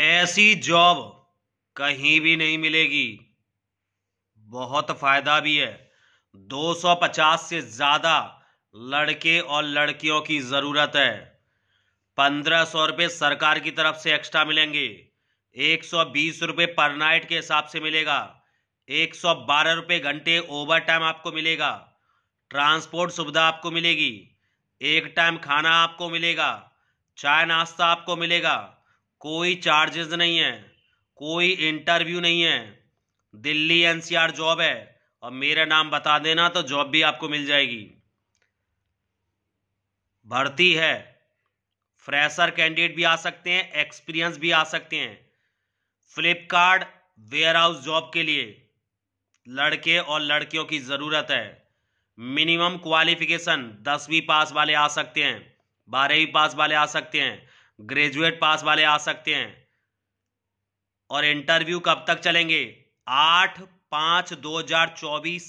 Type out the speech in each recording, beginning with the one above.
ऐसी जॉब कहीं भी नहीं मिलेगी बहुत फ़ायदा भी है 250 से ज़्यादा लड़के और लड़कियों की ज़रूरत है पंद्रह सौ रुपये सरकार की तरफ से एक्स्ट्रा मिलेंगे एक सौ बीस रुपये पर नाइट के हिसाब से मिलेगा एक सौ बारह रुपये घंटे ओवर टाइम आपको मिलेगा ट्रांसपोर्ट सुविधा आपको मिलेगी एक टाइम खाना आपको मिलेगा चाय नाश्ता आपको मिलेगा कोई चार्जेस नहीं है कोई इंटरव्यू नहीं है दिल्ली एनसीआर जॉब है और मेरा नाम बता देना तो जॉब भी आपको मिल जाएगी भर्ती है फ्रेशर कैंडिडेट भी आ सकते हैं एक्सपीरियंस भी आ सकते हैं फ्लिपकार्ट वेयर हाउस जॉब के लिए लड़के और लड़कियों की ज़रूरत है मिनिमम क्वालिफिकेशन दसवीं पास वाले आ सकते हैं बारहवीं पास वाले आ सकते हैं ग्रेजुएट पास वाले आ सकते हैं और इंटरव्यू कब तक चलेंगे आठ पांच दो हजार चौबीस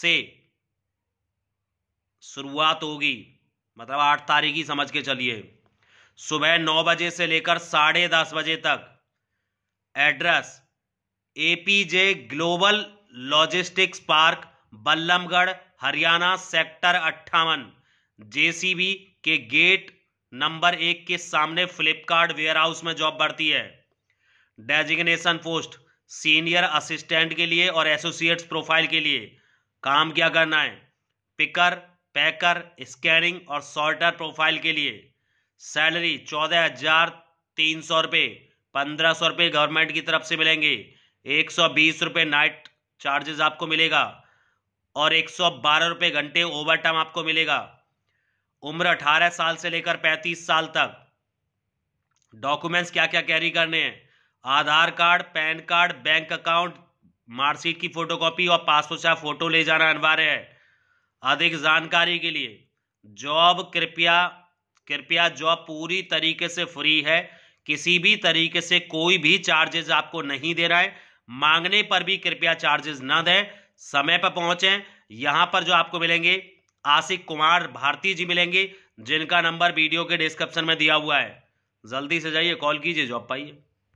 से शुरुआत होगी मतलब आठ तारीख ही समझ के चलिए सुबह नौ बजे से लेकर साढ़े दस बजे तक address APJ global logistics park Ballabhgarh Haryana sector अट्ठावन जेसीबी के गेट नंबर एक के सामने फ्लिपकार्ट वेयरहाउस में जॉब बढ़ती है डेजिग्नेशन पोस्ट सीनियर असिस्टेंट के लिए और एसोसिएट्स प्रोफाइल के लिए काम क्या करना है पिकर पैकर स्कैनिंग और सॉर्टर प्रोफाइल के लिए सैलरी चौदह हजार तीन सौ रुपये पंद्रह सौ रुपये गवर्नमेंट की तरफ से मिलेंगे एक सौ बीस रुपये नाइट चार्जेस आपको मिलेगा और एक सौ बारह रुपये घंटे ओवर टाइम आपको मिलेगा उम्र 18 साल से लेकर 35 साल तक डॉक्यूमेंट्स क्या क्या कैरी करने हैं Aadhaar card PAN card bank account marksheet की फोटोकॉपी और पासपोर्ट का फोटो ले जाना अनिवार्य है अधिक जानकारी के लिए जॉब कृपया कृपया जॉब पूरी तरीके से फ्री है किसी भी तरीके से कोई भी चार्जेस आपको नहीं दे रहा है मांगने पर भी कृपया चार्जेस ना दें समय पर पहुंचे यहां पर जो आपको मिलेंगे आशिक कुमार भारती जी मिलेंगे जिनका नंबर वीडियो के डिस्क्रिप्शन में दिया हुआ है जल्दी से जाइए कॉल कीजिए जॉब पाइए